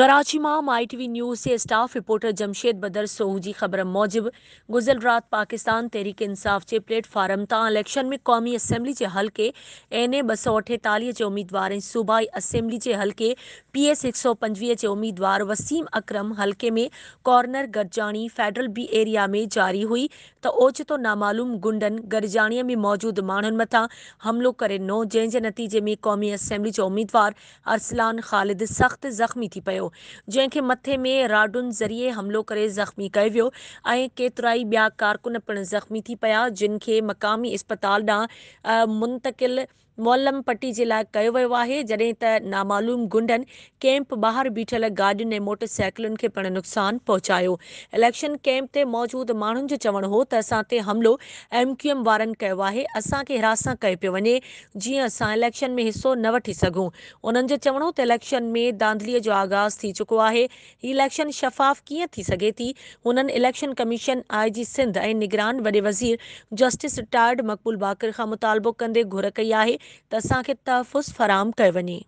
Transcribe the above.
Karachi news માઈટીવી staff reporter Jamshed Badar Badar की खबर मूजिब गुजल रात पाकिस्तान तहरीक इंसाफ़ के प्लेटफार्म तलेक्शन इलेक्शन में क़ौमी असेंबली के हल्के एन ए ब सौ अठेतालीह के उम्मीदवार सूबाई असेंबली के हल्के पी एस एक सौ पंजवीह के उम्मीदवार वसीम अक्रम हल्के में कॉर्नर गरजानी फेडरल बी एरिया में जारी हुई तो ओचितो नामालूम गुंडन गरजानी में मौजूद मान मथां हमिलो करे नो जैसे नतीजे में क़ौमी असेंबली के उम्मीदवार अरसलान ख़ालिद सख़्त ज़ख़्मी थी पियो जंहिंखे मथे में राडुनि ज़रिए हमिलो करे ज़ख़्मी कयो वियो ऐं केतिरा ई ॿिया कारकुन पिणु ज़ख़्मी थी पिया जिन खे मक़ामी इस्पताल ॾांहुं मुंतकिल मोलमपट्टी ज़िला कयो वियो आहे जॾहिं त नामालूम गुंडन कैंप बाहर बीठल गाॾियुनि ऐं मोटरसाइकिलुनि खे पिणु नुक़सानु पहुचायो इलेक्शन कैंप ते मौजूदु माण्हुनि जो चवणो हो त असां ते हमिलो एमक्यूएम वारनि कयो आहे असांखे हिरासा कयो पियो वञे जीअं असां इलेक्शन में हिस्सों न वी सघूं उन्हनि चवण हो तो इलेक्शन में दांधली जो आगाज़ थी चुको है इलेक्शन शफ़ाफ़ कीअं थी सघे थी हुननि इलेक्शन कमीशन आई जी सिंध ए निगरान वे वज़ीर जस्टिस रिटायर्ड मक़बूल बाकर का मुतालबो कंदे घुर कई है त असांखे तहफ़ु फराम कयो वञे